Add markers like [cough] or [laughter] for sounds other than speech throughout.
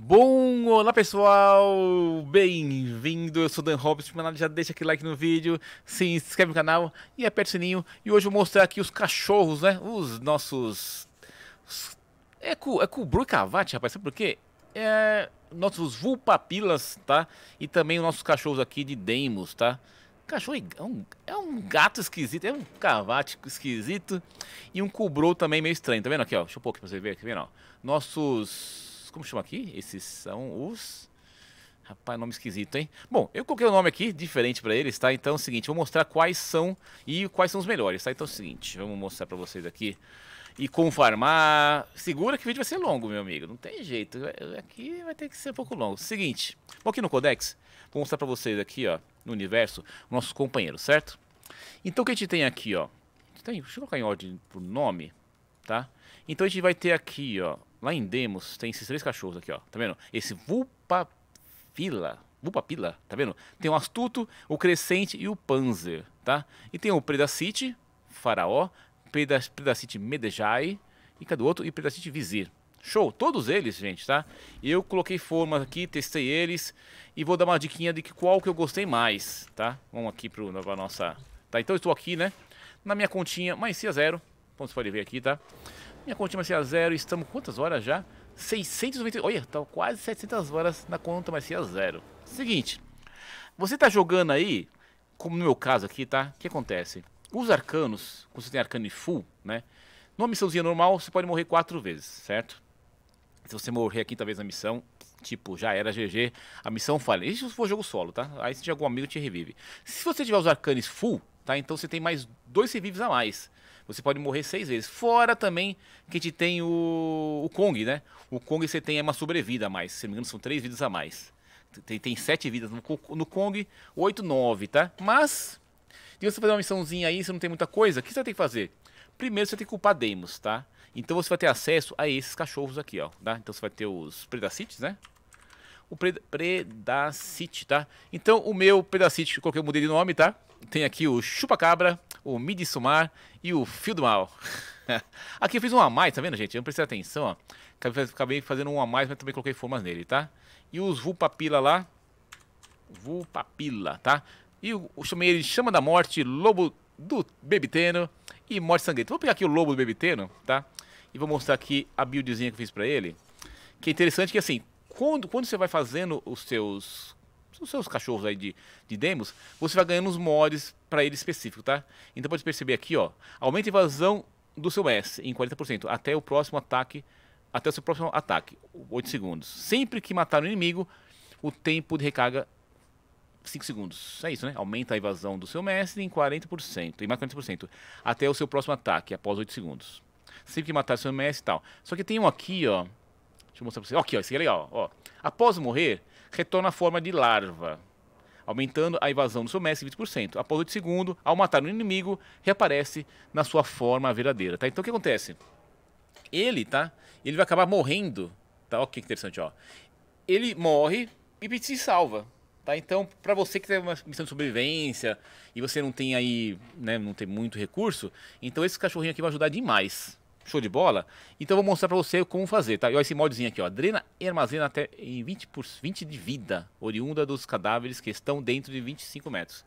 Bom, olá pessoal, bem-vindo, eu sou Dan Hobbs, já deixa aquele like no vídeo, se inscreve no canal e aperta o sininho. E hoje eu vou mostrar aqui os cachorros, né, os nossos... É com, é com o Bru Cavate, rapaz, sabe por quê? É... Nossos vulpapilas, tá? E também os nossos cachorros aqui de Deimos, tá? Cachorro é um, é um gato esquisito, é um cavate esquisito e um cubrou também meio estranho, tá vendo aqui, ó? Deixa eu pôr aqui pra você ver, aqui, tá vendo, ó? Nossos como chama aqui? Esses são os... Rapaz, nome esquisito, hein? Bom, eu coloquei o um nome aqui diferente para eles, tá? Então é o seguinte, vou mostrar quais são e quais são os melhores, tá? Então é o seguinte, vamos mostrar para vocês aqui e como farmar. Segura que o vídeo vai ser longo, meu amigo, não tem jeito. Aqui é, é vai ter que ser um pouco longo. Seguinte, vou aqui no Codex, vou mostrar para vocês aqui, ó, no universo, nossos companheiros, certo? Então o que a gente tem aqui, ó? Tem, deixa eu colocar em ordem por nome, tá? Então a gente vai ter aqui, ó, Lá em Demos tem esses três cachorros aqui, ó. Tá vendo? Esse Vulpapila. Vulpapila, tá vendo? Tem o Astuto, o Crescente e o Panzer, tá? E tem o Predacite, Faraó, Predacite Medejai, e cadê o outro? E Predacite Vizir. Show, todos eles, gente, tá? Eu coloquei formas aqui, testei eles e vou dar uma diquinha de qual que eu gostei mais, tá? Vamos aqui pro, pra nossa... Tá, então eu estou aqui, né? Na minha continha, mais cia zero, como você pode ver aqui, tá? Minha conta vai ser a zero. Estamos quantas horas já? 690. Olha, tá quase 700 horas na conta vai ser a zero. Seguinte. Você tá jogando aí, como no meu caso aqui, tá? O que acontece? Os arcanos, quando você tem arcano em full, né? Numa missãozinha normal, você pode morrer quatro vezes, certo? Se você morrer aqui, talvez na missão, tipo, já era GG, a missão falha. Isso se for jogo solo, tá? Aí se tiver algum amigo, te revive. Se você tiver os arcanos full, tá? Então você tem mais dois revives a mais você pode morrer seis vezes. Fora também que te tem o, o Kong, né? O Kong você tem uma sobrevida a mais. Se não me engano, são três vidas a mais. Tem, tem sete vidas. No, no Kong, oito, nove, tá? Mas, se você fazer uma missãozinha aí, você não tem muita coisa, o que você tem que fazer? Primeiro você tem que culpar Demos, tá? Então você vai ter acesso a esses cachorros aqui, ó. Tá? Então você vai ter os Predacites, né? o Predacite, tá? Então, o meu Predacite, qualquer eu mudei de nome, tá? Tem aqui o Chupacabra, o Sumar e o Fio do Mal. [laughs] Aqui eu fiz um a mais, tá vendo, gente? Eu não prestei atenção, ó. Acabei fazendo um a mais, mas também coloquei formas nele, tá? E os Vulpapila lá. Vulpapila, tá? E eu chamei ele de Chama da Morte, Lobo do Bebiteno e Morte Sangrenta. Vou pegar aqui o Lobo do Bebiteno, tá? E vou mostrar aqui a buildzinha que eu fiz pra ele. Que é interessante que, assim, quando, quando você vai fazendo os seus os seus cachorros aí de, de demos, você vai ganhando os mods para ele específico, tá? Então pode perceber aqui, ó, aumenta a invasão do seu S em 40% até o próximo ataque, até o seu próximo ataque, 8 segundos. Sempre que matar o um inimigo, o tempo de recarga 5 segundos. É isso, né? Aumenta a invasão do seu mestre em 40%, em mais 40%, até o seu próximo ataque, após 8 segundos. Sempre que matar seu mestre e tal. Só que tem um aqui, ó. Deixa eu mostrar pra você. Ó, aqui, ó. Esse aqui é legal, ó. Após morrer, retorna à forma de larva, aumentando a evasão do seu mestre em 20%. Após 8 segundos, ao matar um inimigo, reaparece na sua forma verdadeira, tá? Então o que acontece? Ele, tá? Ele vai acabar morrendo, tá? Olha que interessante, ó. Ele morre e se salva, Tá, então, para você que tem uma missão de sobrevivência e você não tem aí, né, não tem muito recurso, então esse cachorrinho aqui vai ajudar demais. Show de bola? Então vou mostrar para você como fazer, tá? E olha esse moldezinho aqui, ó. Drena e armazena até em 20, por 20 de vida, oriunda dos cadáveres que estão dentro de 25 metros.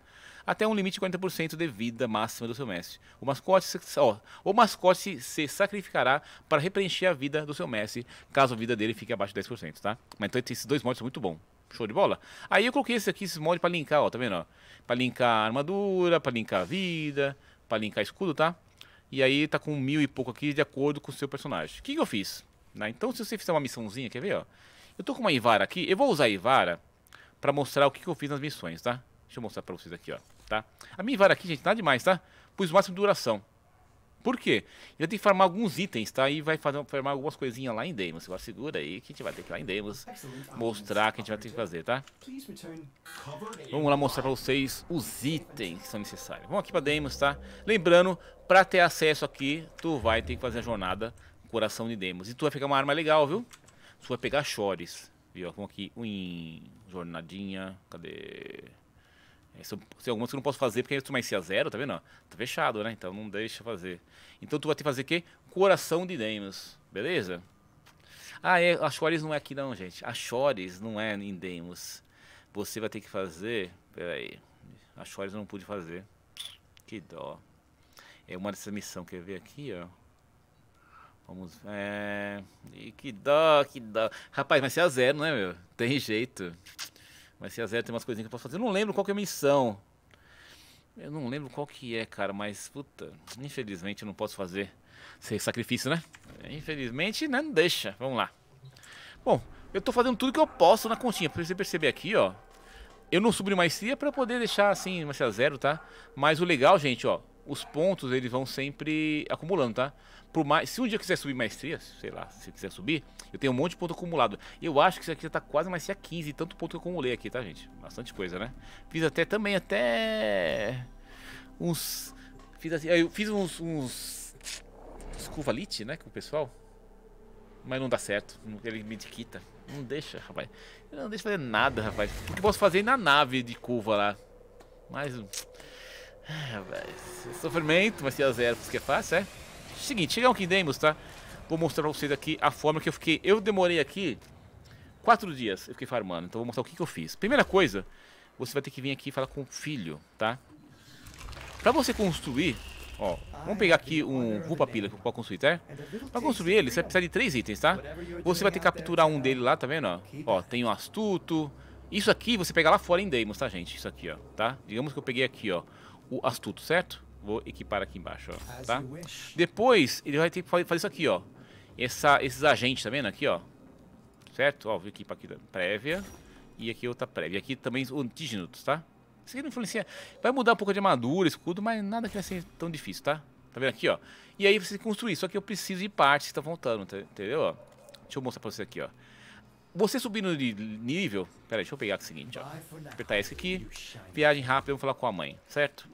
Até um limite de 40% de vida máxima do seu mestre. O mascote, se, ó, o mascote se sacrificará para repreencher a vida do seu mestre, caso a vida dele fique abaixo de 10%, tá? Mas então esses dois mods são muito bons. Show de bola? Aí eu coloquei esse aqui, esses mods para linkar, ó, tá vendo? Ó? Pra linkar armadura, para linkar vida, para linkar escudo, tá? E aí tá com mil e pouco aqui de acordo com o seu personagem. O que, que eu fiz? Né? Então se você fizer uma missãozinha, quer ver? Ó? Eu tô com uma Ivara aqui. Eu vou usar a Ivara pra mostrar o que, que eu fiz nas missões, tá? Deixa eu mostrar pra vocês aqui, ó. Tá? A minha Ivara aqui, gente, nada demais, tá? Pus o máximo de duração. Por quê? Eu tenho que farmar alguns itens, tá? E vai fazer, farmar algumas coisinhas lá em Demos. Agora segura aí que a gente vai ter que ir lá em Demos mostrar que a gente vai ter que fazer, tá? Vamos lá mostrar pra vocês os itens que são necessários. Vamos aqui pra Demos, tá? Lembrando, pra ter acesso aqui, tu vai ter que fazer a jornada Coração de Demos E tu vai pegar uma arma legal, viu? Tu vai pegar Chores. Viu? Vamos aqui, um jornadinha, cadê... É, se tem algumas que eu não posso fazer porque é tu mais se a é zero, tá vendo? tá fechado, né? Então não deixa fazer. Então tu vai ter que fazer o quê? Coração de Deimos, beleza? Ah, é, a Chores não é aqui não, gente. A Chores não é em Deimos. Você vai ter que fazer... pera aí A Chores eu não pude fazer. Que dó. É uma dessas missões. Quer ver aqui, ó? Vamos ver. É... E que dó, que dó. Rapaz, vai ser a zero, né, meu? Tem jeito. Mas se a zero tem umas coisinhas que eu posso fazer. Eu não lembro qual que é a missão. Eu não lembro qual que é, cara, mas puta, infelizmente eu não posso fazer sem sacrifício, né? Infelizmente, né, não deixa. Vamos lá. Bom, eu tô fazendo tudo que eu posso na continha. Pra você perceber aqui, ó. Eu não subo mais cia é pra poder deixar assim, a zero, tá? Mas o legal, gente, ó. Os pontos, eles vão sempre acumulando, tá? por mais, se um dia eu quiser subir maestria, sei lá, se quiser subir, eu tenho um monte de ponto acumulado. Eu acho que isso aqui já tá quase mais a 15, tanto ponto que eu acumulei aqui, tá, gente? Bastante coisa, né? Fiz até também, até uns... Fiz assim, eu fiz uns... uns escovalite, né, com o pessoal. Mas não dá certo, ele me quita. Não deixa, rapaz. não deixa fazer nada, rapaz. O que posso fazer é na nave de curva lá? Mas... Ah, rapaz, sofrimento, mas se é zero, porque é fácil, é? Seguinte, chegamos aqui em Demos, tá? Vou mostrar pra vocês aqui a forma que eu fiquei. Eu demorei aqui quatro dias, eu fiquei farmando. Então vou mostrar o que, que eu fiz. Primeira coisa, você vai ter que vir aqui e falar com o filho, tá? Pra você construir, ó, vamos pegar aqui um Vulpapila que posso construir, tá? Pra construir ele, você vai precisar de três itens, tá? Você vai ter que capturar um dele lá, tá vendo? Ó, ó tem um astuto. Isso aqui você pega lá fora em Deimos, tá, gente? Isso aqui, ó, tá? Digamos que eu peguei aqui, ó, o astuto, certo? Vou equipar aqui embaixo, ó, tá? Depois, ele vai ter que fazer isso aqui, ó. Essa, esses agentes, tá vendo? Aqui, ó. Certo? Ó, vou equipar aqui prévia. E aqui outra prévia. E aqui também o antígenos, tá? Isso aqui não influencia. Vai mudar um pouco de armadura, escudo, mas nada que vai ser tão difícil, tá? Tá vendo aqui, ó? E aí você construir. Só que eu preciso de partes que estão voltando, tá, entendeu? Ó, deixa eu mostrar pra você aqui, ó. Você subindo de nível... Pera aí, deixa eu pegar aqui o seguinte, ó. Apertar esse aqui. Viagem rápida, vamos falar com a mãe, certo?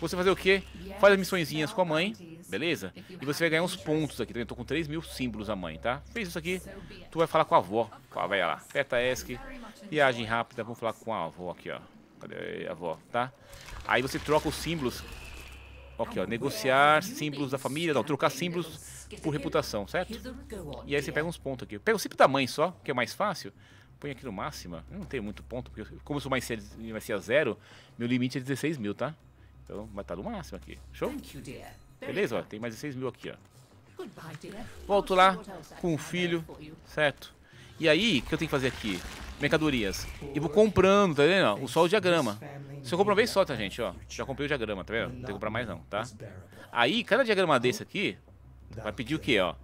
Você fazer o quê? Faz as missõezinhas com a mãe, beleza? E você vai ganhar uns pontos aqui também. Eu tô com 3 mil símbolos a mãe, tá? Fez isso aqui, tu vai falar com a avó. Fala, vai lá. aperta ESC, viagem rápida, vamos falar com a avó aqui, ó. Cadê a avó, tá? Aí você troca os símbolos. Aqui, ó, negociar símbolos da família, não, trocar símbolos por reputação, certo? E aí você pega uns pontos aqui. Pega sempre da mãe só, que é mais fácil põe aqui no máximo. Eu não tenho muito ponto, porque como eu sou mais, mais a zero, meu limite é 16 mil, tá? Então, mas tá no máximo aqui. Show? Beleza, ó, tem mais de 6 mil aqui, ó. Volto lá com o filho, certo? E aí, o que eu tenho que fazer aqui? Mercadorias. E vou comprando, tá vendo? O sol o diagrama. Se eu comprar uma vez só, tá, gente? Ó, já comprei o diagrama, tá vendo? Não tem que comprar mais não, tá? Aí, cada diagrama desse aqui, vai pedir o quê, ó?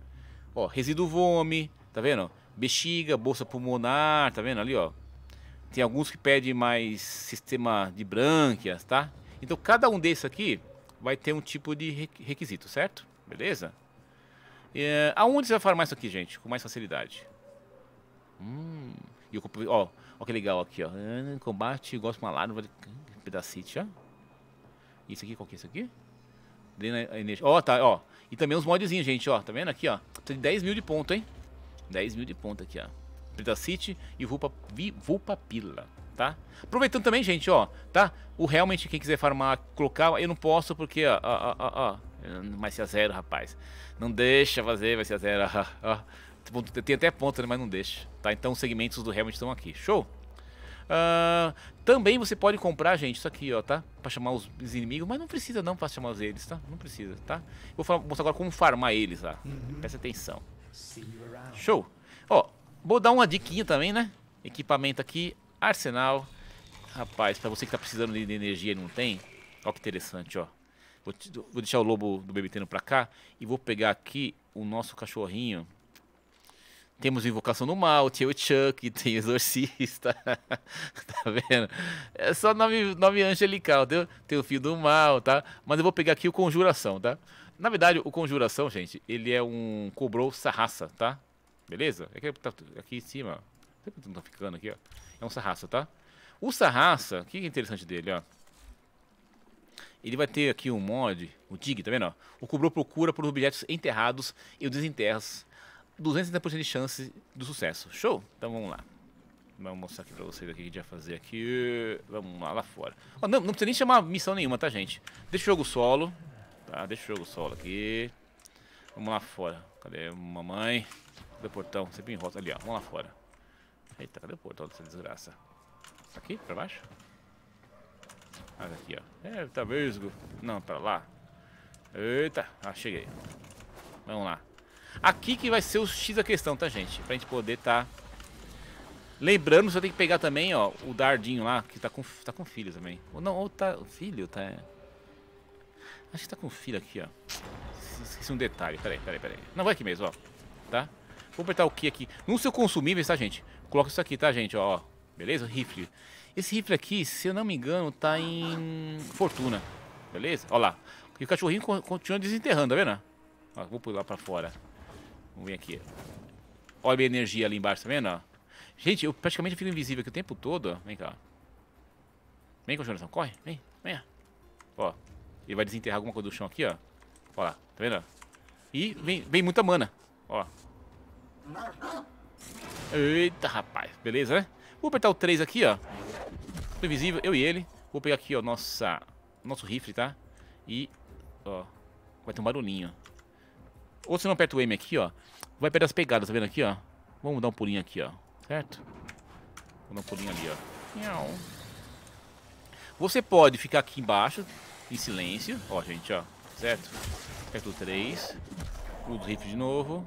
Ó, resíduo vome, tá vendo? Bexiga, bolsa pulmonar, tá vendo ali, ó? Tem alguns que pedem mais sistema de brânquias, tá? Então cada um desses aqui vai ter um tipo de requisito, certo? Beleza? É, aonde você vai farmar isso aqui, gente? Com mais facilidade. Hum, e o, ó, ó que legal aqui, ó. Ah, combate, gosto malado, pedacite, ó. Isso aqui, qual que é isso aqui? Ó, oh, tá, ó. E também os modzinhos, gente, ó. Tá vendo aqui, ó? Tem 10 mil de ponto, hein? 10 mil de ponto aqui, ó. Pedacite e Vulpa, Pila tá? Aproveitando também, gente, ó, tá? O realmente quem quiser farmar, colocar, eu não posso porque, ó, ó, ó, ó, vai ser a zero, rapaz. Não deixa fazer, vai ser a zero, [laughs] ó, ó. Tem até ponta, né, mas não deixa, tá? Então os segmentos do realmente estão aqui, show? Uh, também você pode comprar, gente, isso aqui, ó, tá? Pra chamar os inimigos, mas não precisa não pra chamar eles, tá? Não precisa, tá? vou mostrar agora como farmar eles lá, uhum. presta atenção. Show! Ó, vou dar uma diquinha também, né? Equipamento aqui, Arsenal. Rapaz, pra você que tá precisando de energia e não tem, olha que interessante, ó. Vou, te, vou deixar o lobo do Bebeteno pra cá e vou pegar aqui o nosso cachorrinho. Temos Invocação do Mal, tem é o Chuck, [laughs] tem Exorcista, [laughs] tá vendo? É só nome, nome angelical, tem, tem o Filho do Mal, tá? Mas eu vou pegar aqui o Conjuração, tá? Na verdade, o Conjuração, gente, ele é um cobrou sarraça, tá? Beleza? É que tá, aqui em cima, ó não tá ficando aqui, ó. É um sarraça, tá? O sarraça, o que é interessante dele, ó? Ele vai ter aqui um mod, o dig, tá vendo? Ó? O cobrou procura por objetos enterrados e o desenterras. 260% de chance do sucesso. Show? Então vamos lá. Vamos mostrar aqui pra vocês o que a gente vai fazer aqui. Vamos lá, lá fora. Oh, não, não precisa nem chamar missão nenhuma, tá, gente? Deixa o jogo solo. Tá, deixa o jogo solo aqui. Vamos lá fora. Cadê mamãe? Cadê o portão? Sempre em rota ali, ó. Vamos lá fora. Eita, cadê o portão dessa desgraça? Aqui? Pra baixo? Ah, aqui, ó. É, tá mesmo. Não, pra lá. Eita, ah, cheguei. Vamos lá. Aqui que vai ser o X da questão, tá, gente? Pra gente poder tá... Lembrando, você tem que pegar também, ó, o dardinho lá, que tá com, tá com filho também. Ou não, ou tá... Filho, tá... Acho que tá com filho aqui, ó. Esqueci um detalhe. Peraí, peraí, peraí. Não, vai aqui mesmo, ó. Tá? Vou apertar o que aqui. No seu consumíveis, tá, gente? Coloca isso aqui, tá, gente? Ó, beleza? O rifle. Esse rifle aqui, se eu não me engano, tá em fortuna. Beleza? Ó lá. E o cachorrinho continua desenterrando, tá vendo? Ó, vou pular pra fora. Vamos ver aqui. Olha a minha energia ali embaixo, tá vendo? Ó. Gente, eu praticamente fico invisível aqui o tempo todo. Ó. Vem cá. Vem, continuação. Corre. Vem. Vem. Ó. Ele vai desenterrar alguma coisa do chão aqui, ó. Ó lá. Tá vendo? E vem, vem muita mana. Ó. Eita, rapaz. Beleza, né? Vou apertar o 3 aqui, ó. Tô invisível, eu e ele. Vou pegar aqui, ó, nossa, nosso rifle, tá? E, ó, vai ter um barulhinho. Ou se não aperta o M aqui, ó, vai perder as pegadas, tá vendo aqui, ó? Vamos dar um pulinho aqui, ó, certo? Vou dar um pulinho ali, ó. Você pode ficar aqui embaixo, em silêncio, ó, gente, ó, certo? Aperta o 3, o rifle de novo,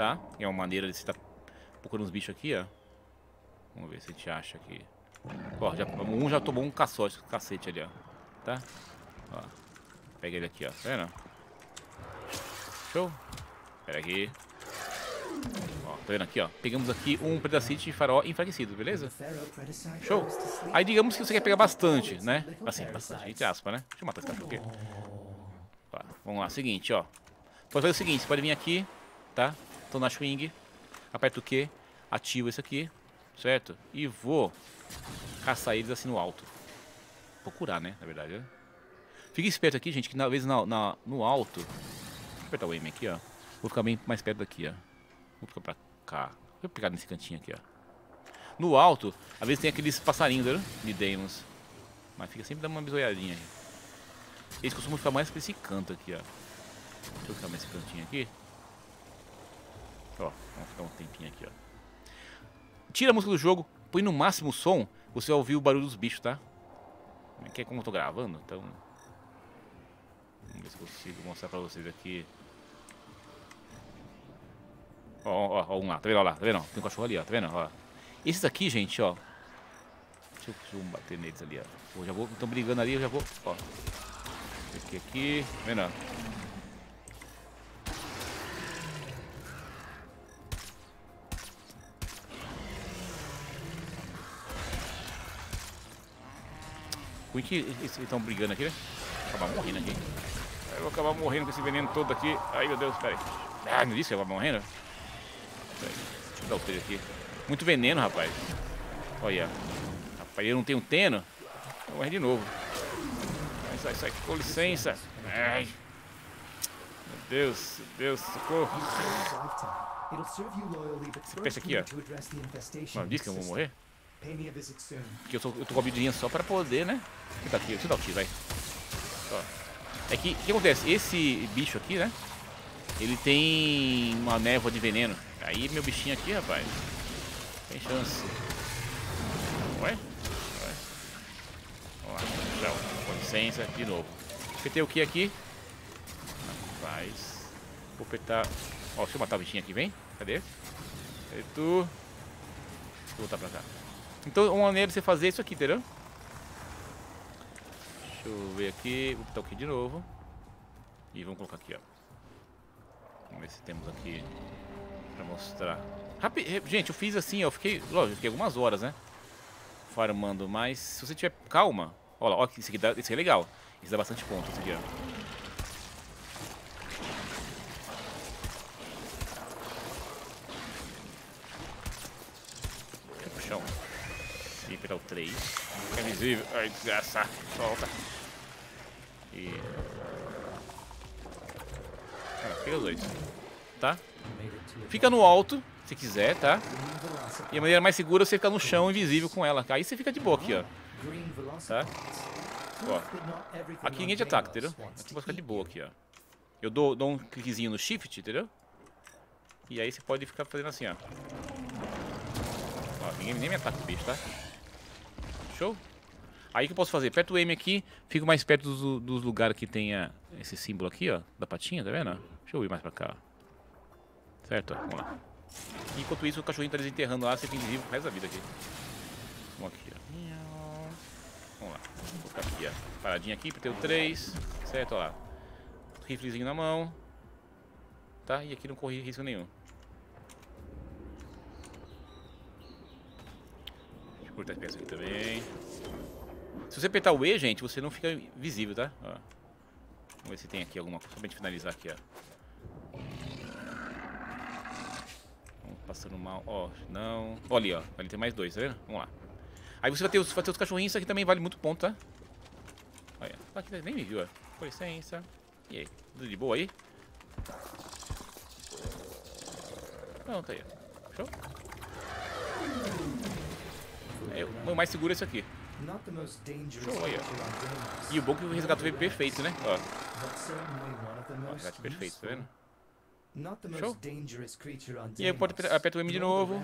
tá? é uma maneira de você estar tá procurando uns bichos aqui, ó. Vamos ver se a gente acha aqui. Ó, já, um já tomou um caçote, cacete ali, ó. Tá? Ó. Pega ele aqui, ó. Tá vendo? Show. Pera aqui. Ó, tá vendo aqui, ó. Pegamos aqui um pedacinho de farol enfraquecido, beleza? Show. Aí digamos que você quer pegar bastante, né? Assim, bastante, entre aspas, né? Deixa eu matar esse cachorro aqui. Tá, vamos lá, seguinte, ó. Pode fazer o seguinte, você pode vir aqui, tá? Então na swing, aperto o Q, ativo esse aqui, certo? E vou caçar eles assim no alto. Procurar, né? Na verdade, né? Fica esperto aqui, gente, que na vez na, na, no alto... Deixa apertar o M aqui, ó. Vou ficar bem mais perto daqui, ó. Vou ficar pra cá. Vou pegar nesse cantinho aqui, ó. No alto, às vezes tem aqueles passarinhos, né? De Demons. Mas fica sempre dando uma bisoiadinha aí. Eles costumam ficar mais pra esse canto aqui, ó. Deixa eu ficar nesse cantinho aqui. Ó, vamos ficar um tempinho aqui, ó. Tira a música do jogo, põe no máximo o som, você vai ouvir o barulho dos bichos, tá? Que é como eu tô gravando, então... Vamos ver se consigo mostrar pra vocês aqui. Ó, ó, ó, um lá, tá vendo? Ó lá, tá vendo? Tem um cachorro ali, ó, tá vendo? Ó. Esses aqui, gente, ó. Deixa eu, bater neles ali, ó. Eu já vou, estão brigando ali, eu já vou, ó. Aqui, aqui, tá vendo? Ruim que eles estão brigando aqui, né? Vou acabar morrendo aqui. Eu vou acabar morrendo com esse veneno todo aqui. Ai, meu Deus, peraí. Ah, não disse que eu vou morrendo? Deixa eu dar o aqui. Muito veneno, rapaz. Olha. Rapaz, eu não tenho teno. Eu morro de novo. Sai, sai, sai. Com licença. Ai. Meu Deus, meu Deus, socorro. Você pensa aqui, ó. Não disse que eu vou morrer? Porque eu tô, eu tô com a vidinha só pra poder, né? Tá deixa eu dar o tiro, o tiro, vai. Ó. É que, o que acontece? Esse bicho aqui, né? Ele tem uma névoa de veneno. Aí meu bichinho aqui, rapaz. Tem chance. Ué? Ué? Vamos lá, Com licença, de novo. Apertei o que aqui? Rapaz. Vou apertar. Ó, deixa eu matar o bichinho aqui, vem. Cadê? Cadê tu? vou voltar pra cá. Então uma maneira de você fazer isso aqui, entendeu? Deixa eu ver aqui, vou botar aqui de novo. E vamos colocar aqui, ó. Vamos ver se temos aqui pra mostrar. Rapi Gente, eu fiz assim, ó, eu fiquei, lógico, eu fiquei algumas horas, né? Farmando, mas se você tiver calma... Olha lá, ó, esse aqui, dá, esse aqui é legal. Esse dá bastante ponto, esse aqui, ó. invisível o 3. invisível. Ai, desgraça. Solta. E... Ah, pega os dois. Tá? Fica no alto, se quiser, tá? E a maneira mais segura é você ficar no chão invisível com ela. Aí você fica de boa aqui, ó. Tá? Ó. Aqui ninguém te ataca, entendeu? Aqui você ficar de boa aqui, ó. Eu dou, dou um cliquezinho no shift, entendeu? E aí você pode ficar fazendo assim, ó. ó ninguém nem me ataca o bicho, tá? Show? Aí que eu posso fazer? Perto o M aqui, fico mais perto dos, dos lugares que tem esse símbolo aqui, ó. Da patinha, tá vendo? Deixa eu ir mais pra cá, ó. Certo? Vamos lá. enquanto isso, o cachorrinho tá desenterrando lá, você fica vivo pro resto da vida aqui. Vamos aqui, ó. Vamos lá. Vou colocar aqui, ó. Paradinha aqui, porque ter o 3. Certo, ó lá. Riflezinho na mão. Tá? E aqui não corri risco nenhum. Curta peças aqui também. Se você apertar o E, gente, você não fica visível, tá? Ó. Vamos ver se tem aqui alguma coisa. Só pra gente finalizar aqui, ó. Vamos passando mal. Ó, não. Ó, ali, ó. Ali tem mais dois, tá vendo? Vamos lá. Aí você vai ter os, vai ter os cachorrinhos. Isso aqui também vale muito ponto, tá? Olha. Tá aqui, nem me viu, ó. Com licença. E aí? Tudo de boa aí? Pronto aí, ó. Show? É, o mais seguro é esse aqui. Show aí, ó. E o bom é que o resgate veio perfeito, né? Ó. ó resgate perfeito, tá vendo? Show. E aí pode apertar o M de novo.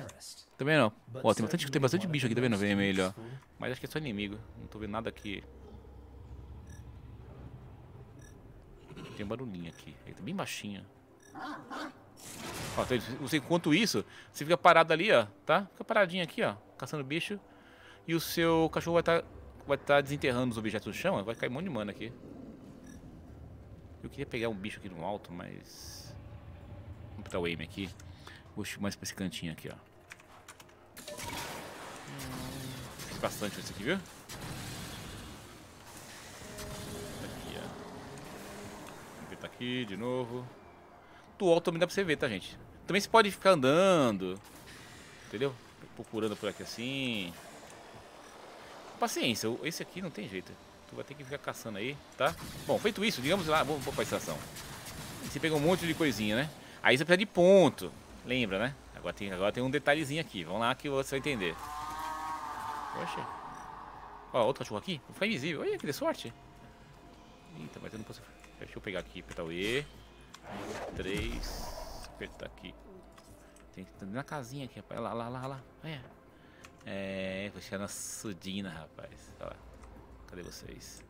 Tá vendo? Ó, tem bastante, tem bastante bicho aqui, tá vendo? Vermelho, ó. Mas acho que é só inimigo. Não tô vendo nada aqui. Tem um barulhinho aqui. Ele tá bem baixinho. Ó, você, enquanto isso, você fica parado ali, ó, tá? Fica paradinho aqui, ó, caçando bicho. E o seu cachorro vai estar tá, vai tá desenterrando os objetos do chão, vai cair um monte de mana aqui. Eu queria pegar um bicho aqui no alto, mas... Vamos botar o aim aqui. Vou mais pra esse cantinho aqui, ó. Fiz bastante isso aqui, viu? Aqui, ó. Vou tá aqui de novo do alto também dá pra você ver, tá, gente? Também você pode ficar andando. Entendeu? Procurando por aqui assim. Paciência, esse aqui não tem jeito. Tu vai ter que ficar caçando aí, tá? Bom, feito isso, digamos lá, vamos pra estação. Você pegou um monte de coisinha, né? Aí você precisa de ponto. Lembra, né? Agora tem, agora tem um detalhezinho aqui. Vamos lá que você vai entender. Poxa. Ó, outro cachorro aqui. Foi invisível. Olha, que de sorte. Eita, mas eu não posso... Deixa eu pegar aqui, apertar o E. Um, três apertar tá aqui. Tem que estar na casinha aqui, rapaz. Lá, lá, lá, lá. Olha. É, vou chegar na sudina, rapaz. Olha lá. Cadê vocês?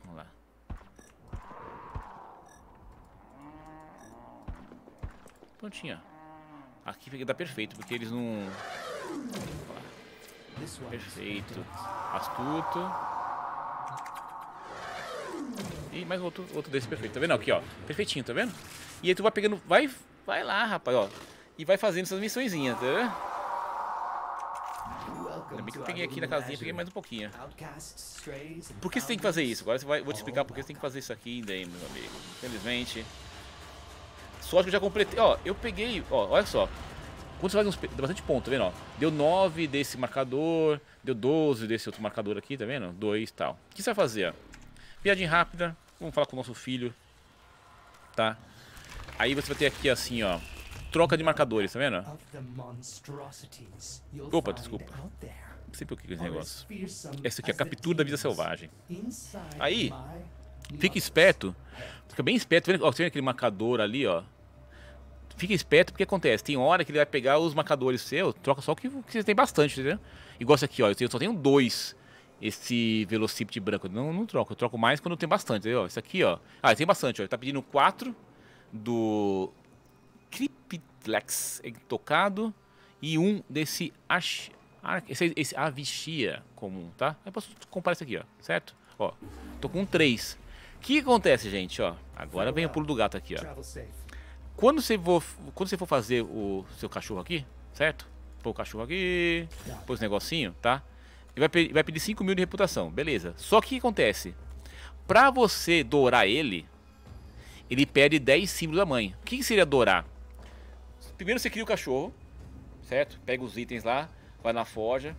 Vamos lá. Prontinho, ó. Aqui fica dá perfeito, porque eles não... Perfeito. Astuto. E mais outro, outro desse perfeito, tá vendo? Aqui, ó. Perfeitinho, tá vendo? E aí tu vai pegando, vai, vai lá, rapaz, ó. E vai fazendo essas missõezinhas, tá vendo? Ainda bem que eu peguei aqui na casinha, peguei mais um pouquinho. Por que você tem que fazer isso? Agora você vai, vou te explicar por que você tem que fazer isso aqui daí, meu amigo. Infelizmente. Só que eu já completei. Ó, eu peguei, ó, olha só. Quando você faz uns, dá bastante ponto, tá vendo? Ó, deu 9 desse marcador, deu 12 desse outro marcador aqui, tá vendo? 2 e tal. O que você vai fazer? Ó? Piadinha rápida, vamos falar com o nosso filho, tá? Aí você vai ter aqui assim, ó. Troca de marcadores, tá vendo? Opa, desculpa. Não sei por que esse negócio. Esse aqui é a captura da vida selvagem. Aí, fica esperto. Fica bem esperto. Ó, você vê aquele marcador ali, ó. Fica esperto porque acontece. Tem hora que ele vai pegar os marcadores seus, troca só o que, que você tem bastante, entendeu? Igual esse aqui, ó. Eu só tenho dois esse velocípede branco. Não, não troco, eu troco mais quando tem bastante. Ó, esse aqui, ó. Ah, tem bastante, ó. Ele tá pedindo quatro do Criptlex tocado e um desse Ash, ah, esse, esse Avishia comum, tá? Eu posso comparar isso aqui, ó, certo? Ó, tô com três. O que acontece, gente, ó? Agora vem o pulo do gato aqui, ó. Quando você for, quando você for fazer o seu cachorro aqui, certo? Pô o cachorro aqui, tá. pô os negocinho, tá? Ele vai, pedir, vai pedir 5 mil de reputação, beleza. Só que o que acontece? Pra você dourar ele, ele pede 10 símbolos da mãe. O que seria adorar? Primeiro você cria o cachorro, certo? Pega os itens lá, vai na forja.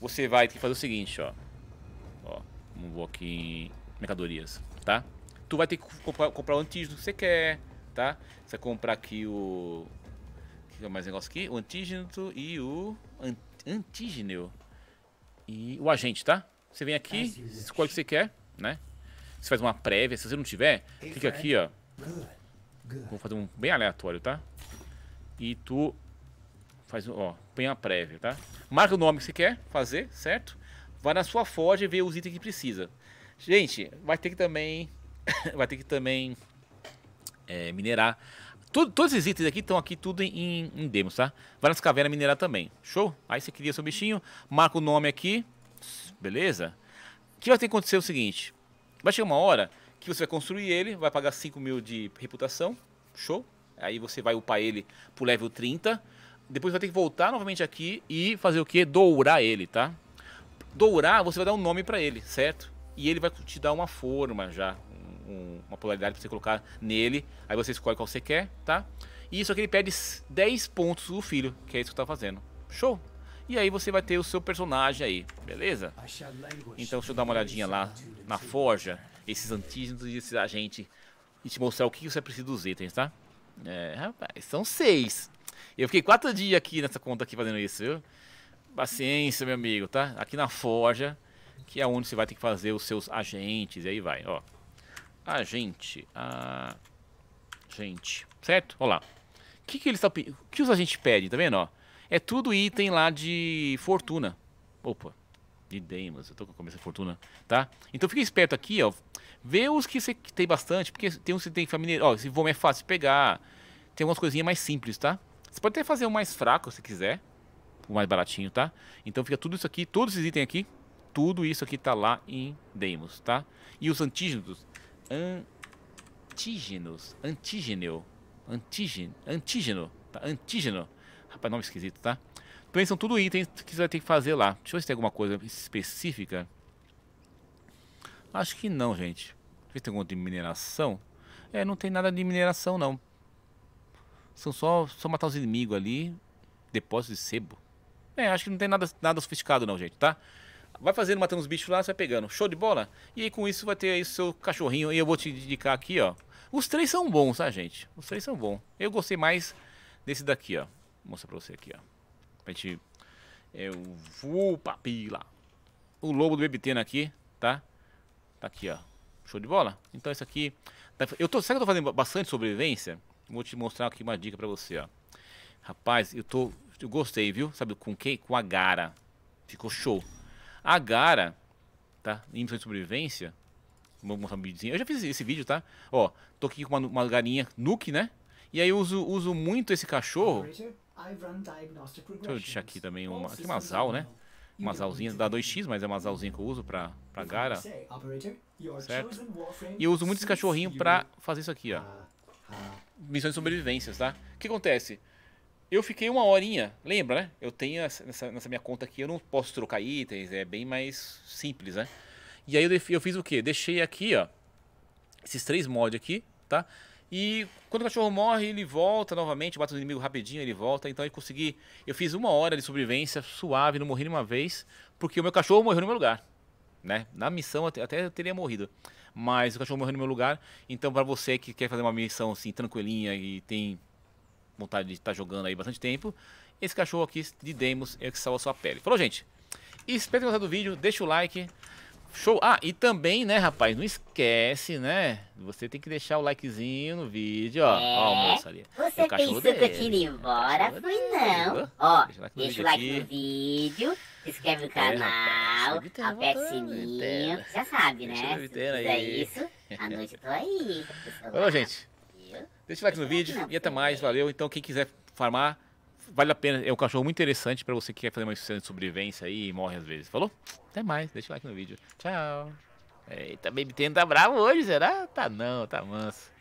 Você vai ter que fazer o seguinte, ó. Ó, vamos vou aqui em mercadorias, tá? Tu vai ter que comprar, comprar o antígeno que você quer, tá? Você vai comprar aqui o... O que é mais negócio aqui? O antígeno e o... Antígeno. E o agente, tá? Você vem aqui, escolhe o que você quer, né? Você faz uma prévia. Se você não tiver, clica aqui, é. ó. Vou fazer um bem aleatório, tá? E tu faz, ó, põe a prévia, tá? Marca o nome que você quer fazer, certo? Vai na sua Forge e vê os itens que precisa. Gente, vai ter que também, [coughs] vai ter que também é, minerar. Tudo, todos esses itens aqui estão aqui tudo em, em demos, tá? Vai nas cavernas minerar também, show? Aí você cria seu bichinho, marca o nome aqui, beleza? O que vai ter que acontecer é o seguinte, vai chegar uma hora que você vai construir ele, vai pagar 5 mil de reputação, show. Aí você vai upar ele pro level 30. Depois vai ter que voltar novamente aqui e fazer o que? Dourar ele, tá? Dourar, você vai dar um nome para ele, certo? E ele vai te dar uma forma já, um, uma polaridade para você colocar nele. Aí você escolhe qual você quer, tá? E isso aqui ele pede 10 pontos do filho, que é isso que tá fazendo. Show! E aí você vai ter o seu personagem aí, beleza? Então deixa eu dar uma olhadinha lá na forja esses antígenos e esses agentes e te mostrar o que você precisa dos itens, tá? É, rapaz, são seis. Eu fiquei quatro dias aqui nessa conta aqui fazendo isso, viu? Paciência, meu amigo, tá? Aqui na forja, que é onde você vai ter que fazer os seus agentes, e aí vai, ó. Agente, a... Gente, certo? Olha lá. O que, que eles O que os agentes pedem, tá vendo, ó? É tudo item lá de fortuna. Opa, de Demos, eu tô com a cabeça fortuna, tá? Então fica esperto aqui, ó. Vê os que você tem bastante, porque tem uns que tem família. Ó, esse volume é fácil de pegar. Tem algumas coisinhas mais simples, tá? Você pode até fazer o um mais fraco se quiser. O mais baratinho, tá? Então fica tudo isso aqui, todos esses itens aqui. Tudo isso aqui tá lá em Deimos, tá? E os antígenos. Antígenos. Antígeno. Antígeno. Antígeno. Tá? Antígeno. Rapaz, nome esquisito, tá? Também são tudo itens que você vai ter que fazer lá. Deixa eu ver se tem alguma coisa específica. Acho que não, gente. Deixa eu ver se tem alguma de mineração. É, não tem nada de mineração, não. São só, só matar os inimigos ali. Depósito de sebo. É, acho que não tem nada, nada sofisticado não, gente, tá? Vai fazendo, matando os bichos lá, você vai pegando. Show de bola? E aí com isso vai ter aí seu cachorrinho. E eu vou te indicar aqui, ó. Os três são bons, tá, gente? Os três são bons. Eu gostei mais desse daqui, ó. Vou mostrar pra você aqui, ó gente... Eu é vou papila. O lobo do BBT aqui, tá? Tá aqui, ó. Show de bola? Então isso aqui... Tá eu tô, sabe que eu tô fazendo bastante sobrevivência? Vou te mostrar aqui uma dica pra você, ó. Rapaz, eu tô... Eu gostei, viu? Sabe com quem? Com a Gara. Ficou show. A Gara, tá? Em missão de sobrevivência... Vou mostrar um videozinho. Eu já fiz esse vídeo, tá? Ó, tô aqui com uma, uma galinha nuke, né? E aí eu uso, uso muito esse cachorro... Deixa eu deixar aqui também uma, aqui uma ZAL, né? Uma ZALzinha, dá 2x, mas é uma ZALzinha que eu uso pra, pra Gara. Certo? E eu uso muito esse cachorrinho pra fazer isso aqui, ó. Ah, ah. Missões de sobrevivências, tá? O que acontece? Eu fiquei uma horinha, lembra, né? Eu tenho essa, nessa, minha conta aqui, eu não posso trocar itens, é bem mais simples, né? E aí eu, eu fiz o quê? Deixei aqui, ó, esses três mods aqui, tá? Tá? E quando o cachorro morre, ele volta novamente, bate no inimigo rapidinho, ele volta. Então eu consegui. Eu fiz uma hora de sobrevivência suave, não morri nenhuma vez, porque o meu cachorro morreu no meu lugar. Né? Na missão até, até teria morrido. Mas o cachorro morreu no meu lugar. Então, para você que quer fazer uma missão assim, tranquilinha e tem vontade de estar tá jogando aí bastante tempo, esse cachorro aqui de Demos é o que salva a sua pele. Falou, gente? Espero que tenham gostado do vídeo. Deixa o like. Show! Ah, e também, né, rapaz, não esquece, né? Você tem que deixar o likezinho no vídeo, ó. É, ó, ali. Você pensou dele. que eu tinha ido embora? Fui não. Ó, deixa, deixa o like no vídeo, se inscreve no canal, é, aperta o sininho. Já sabe, né? Se fizer isso, a noite eu tô aí. Falou, gente. Deixa o like no vídeo e até mais. Valeu. Então, quem quiser farmar vale a pena. É um cachorro muito interessante para você que quer fazer uma experiência de sobrevivência aí e morre às vezes. Falou? Até mais. Deixa o like no vídeo. Tchau. Eita, Baby Ten tá bravo hoje, será? Tá não, tá manso.